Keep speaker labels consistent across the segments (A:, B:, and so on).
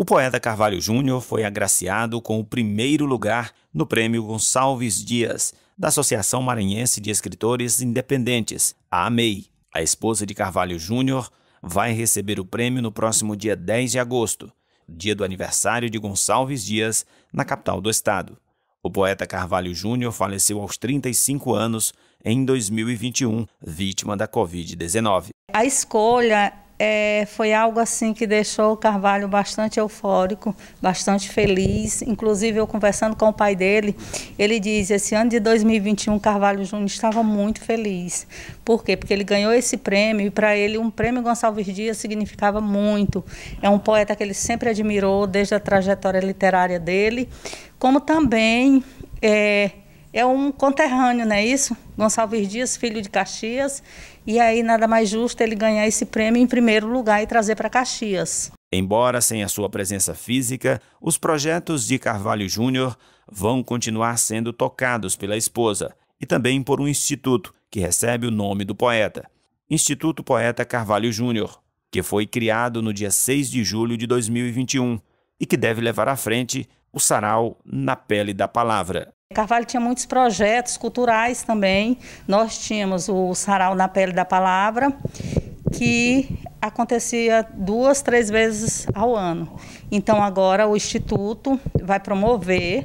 A: O poeta Carvalho Júnior foi agraciado com o primeiro lugar no Prêmio Gonçalves Dias, da Associação Maranhense de Escritores Independentes, a AMEI. A esposa de Carvalho Júnior vai receber o prêmio no próximo dia 10 de agosto, dia do aniversário de Gonçalves Dias, na capital do estado. O poeta Carvalho Júnior faleceu aos 35 anos em 2021, vítima da Covid-19.
B: A escolha é, foi algo assim que deixou o Carvalho bastante eufórico, bastante feliz. Inclusive, eu conversando com o pai dele, ele diz: esse ano de 2021, Carvalho Júnior estava muito feliz. Por quê? Porque ele ganhou esse prêmio e para ele um prêmio Gonçalves Dias significava muito. É um poeta que ele sempre admirou desde a trajetória literária dele, como também é, é um conterrâneo, não é isso? Gonçalves Dias, filho de Caxias. E aí nada mais justo ele ganhar esse prêmio em primeiro lugar e trazer para Caxias.
A: Embora sem a sua presença física, os projetos de Carvalho Júnior vão continuar sendo tocados pela esposa e também por um instituto que recebe o nome do poeta, Instituto Poeta Carvalho Júnior, que foi criado no dia 6 de julho de 2021 e que deve levar à frente o sarau na pele da palavra.
B: Carvalho tinha muitos projetos culturais também. Nós tínhamos o Sarau na Pele da Palavra, que acontecia duas, três vezes ao ano. Então, agora o Instituto vai promover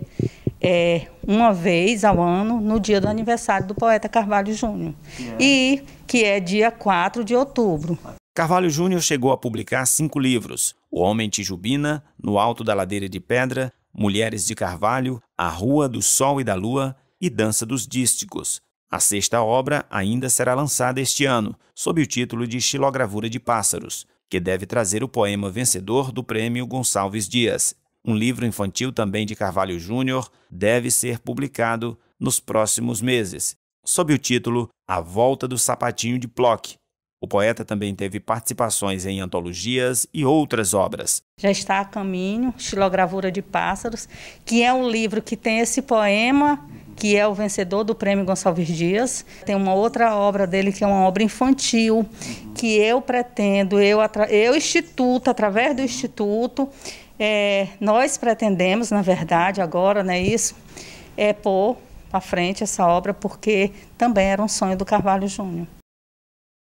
B: é, uma vez ao ano, no dia do aniversário do poeta Carvalho Júnior, é. e que é dia 4 de outubro.
A: Carvalho Júnior chegou a publicar cinco livros: O Homem Tijubina, No Alto da Ladeira de Pedra, Mulheres de Carvalho, A Rua do Sol e da Lua e Dança dos Dísticos. A sexta obra ainda será lançada este ano, sob o título de Xilogravura de Pássaros, que deve trazer o poema vencedor do prêmio Gonçalves Dias. Um livro infantil também de Carvalho Júnior deve ser publicado nos próximos meses, sob o título A Volta do Sapatinho de Plock, o poeta também teve participações em antologias e outras obras.
B: Já está a caminho Xilogravura de Pássaros, que é um livro que tem esse poema que é o vencedor do prêmio Gonçalves Dias. Tem uma outra obra dele que é uma obra infantil, que eu pretendo, eu, eu instituto, através do instituto, é, nós pretendemos, na verdade, agora, não é isso, é pôr à frente essa obra, porque também era um sonho do Carvalho Júnior.